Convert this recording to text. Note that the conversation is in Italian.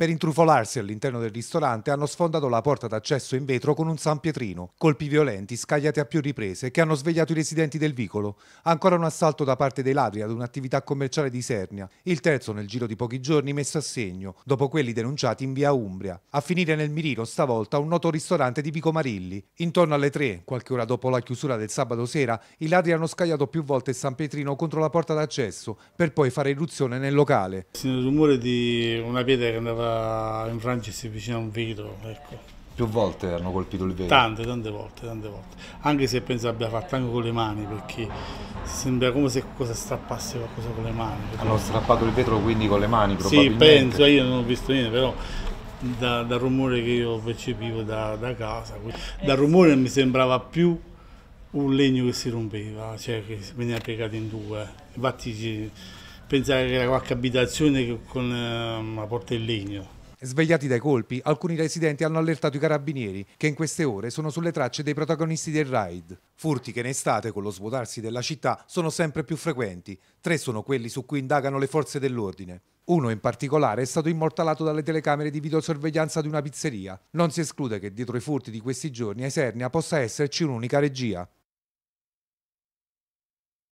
Per intrufolarsi all'interno del ristorante hanno sfondato la porta d'accesso in vetro con un San Pietrino. colpi violenti scagliati a più riprese che hanno svegliato i residenti del vicolo, ancora un assalto da parte dei ladri ad un'attività commerciale di Sernia, il terzo nel giro di pochi giorni messo a segno, dopo quelli denunciati in via Umbria. A finire nel mirino stavolta un noto ristorante di Vico Marilli. Intorno alle tre, qualche ora dopo la chiusura del sabato sera, i ladri hanno scagliato più volte il Pietrino contro la porta d'accesso per poi fare irruzione nel locale. Il rumore di una pietra che andava in Francia si avvicina a un vetro. Ecco. Più volte hanno colpito il vetro? Tante, tante volte, tante volte. Anche se penso abbia fatto anche con le mani, perché sembra come se qualcosa strappasse qualcosa con le mani. Hanno strappato il vetro quindi con le mani Sì, penso, io non ho visto niente, però da, dal rumore che io percepivo da, da casa, dal rumore mi sembrava più un legno che si rompeva, cioè che veniva piegato in due. Infatti pensare che era qualche abitazione con una ehm, porta in legno. Svegliati dai colpi, alcuni residenti hanno allertato i carabinieri, che in queste ore sono sulle tracce dei protagonisti del raid. Furti che in estate, con lo svuotarsi della città, sono sempre più frequenti. Tre sono quelli su cui indagano le forze dell'ordine. Uno in particolare è stato immortalato dalle telecamere di videosorveglianza di una pizzeria. Non si esclude che dietro i furti di questi giorni a Esernia possa esserci un'unica regia.